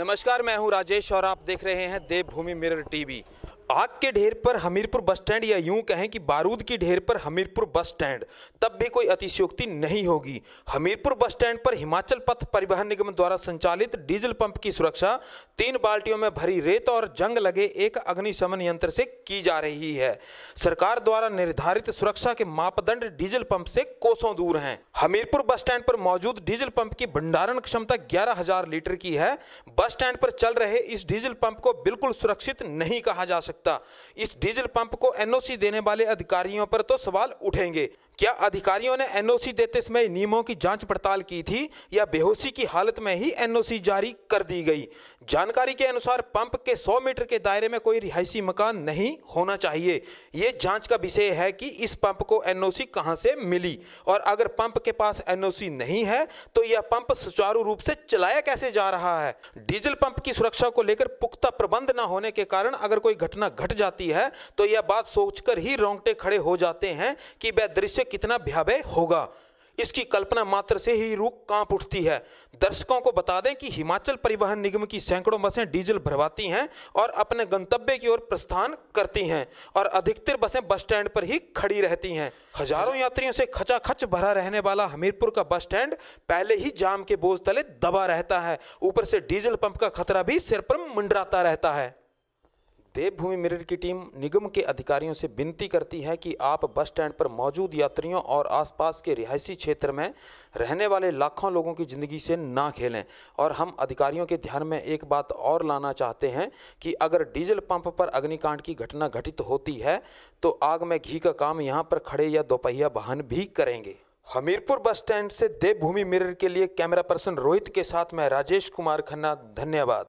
नमस्कार मैं हूं राजेश और आप देख रहे हैं देवभूमि मिरर टीवी आग के ढेर पर हमीरपुर बस स्टैंड या यूं कहें कि बारूद की ढेर पर हमीरपुर बस स्टैंड तब भी कोई अतिशयोक्ति नहीं होगी हमीरपुर बस स्टैंड पर हिमाचल पथ परिवहन निगम द्वारा संचालित डीजल पंप की सुरक्षा तीन बाल्टियों में भरी रेत और जंग लगे एक अग्निशमन यंत्र से की जा रही है सरकार द्वारा निर्धारित सुरक्षा के मापदंड डीजल पंप से कोसों दूर हैं हमीरपुर बस स्टैंड पर मौजूद डीजल पंप की भंडारण क्षमता ग्यारह लीटर की है बस स्टैंड पर चल रहे इस डीजल पंप को बिल्कुल सुरक्षित नहीं कहा जा सकता सकता इस डीजल पंप को एनओसी देने वाले अधिकारियों पर तो सवाल उठेंगे क्या अधिकारियों ने एनओसी देते समय नियमों की जांच पड़ताल की थी या बेहोशी की हालत में ही एनओसी जारी कर दी गई जानकारी के अनुसार पंप के 100 मीटर के दायरे में कोई रिहायशी मकान नहीं होना चाहिए ये जांच का विषय है कि इस पंप को एनओसी कहां से मिली और अगर पंप के पास एनओसी नहीं है तो यह पंप सुचारू रूप से चलाया कैसे जा रहा है डीजल पंप की सुरक्षा को लेकर पुख्ता प्रबंध न होने के कारण अगर कोई घटना घट जाती है तो यह बात सोचकर ही रोंगटे खड़े हो जाते हैं कि वह दृश्य कितना भयावह होगा इसकी कल्पना मात्र से ही रूख कांप उठती है दर्शकों को बता दें कि हिमाचल परिवहन निगम की सैकड़ों बसें डीजल भरवाती हैं और अपने गंतव्य की ओर प्रस्थान करती हैं और अधिकतर बसें बस स्टैंड पर ही खड़ी रहती हैं हजारों यात्रियों से खचाखच भरा रहने वाला हमीरपुर का बस स्टैंड पहले ही जाम के बोझ तले दबा रहता है ऊपर से डीजल पंप का खतरा भी सिर पर मंडराता रहता है देवभूमि मिरर की टीम निगम के अधिकारियों से विनती करती है कि आप बस स्टैंड पर मौजूद यात्रियों और आसपास के रिहायशी क्षेत्र में रहने वाले लाखों लोगों की ज़िंदगी से ना खेलें और हम अधिकारियों के ध्यान में एक बात और लाना चाहते हैं कि अगर डीजल पंप पर अग्निकांड की घटना घटित होती है तो आग में घी का काम यहाँ पर खड़े या दोपहिया वाहन भी करेंगे हमीरपुर बस स्टैंड से देवभूमि मिरर के लिए कैमरा पर्सन रोहित के साथ मैं राजेश कुमार खन्ना धन्यवाद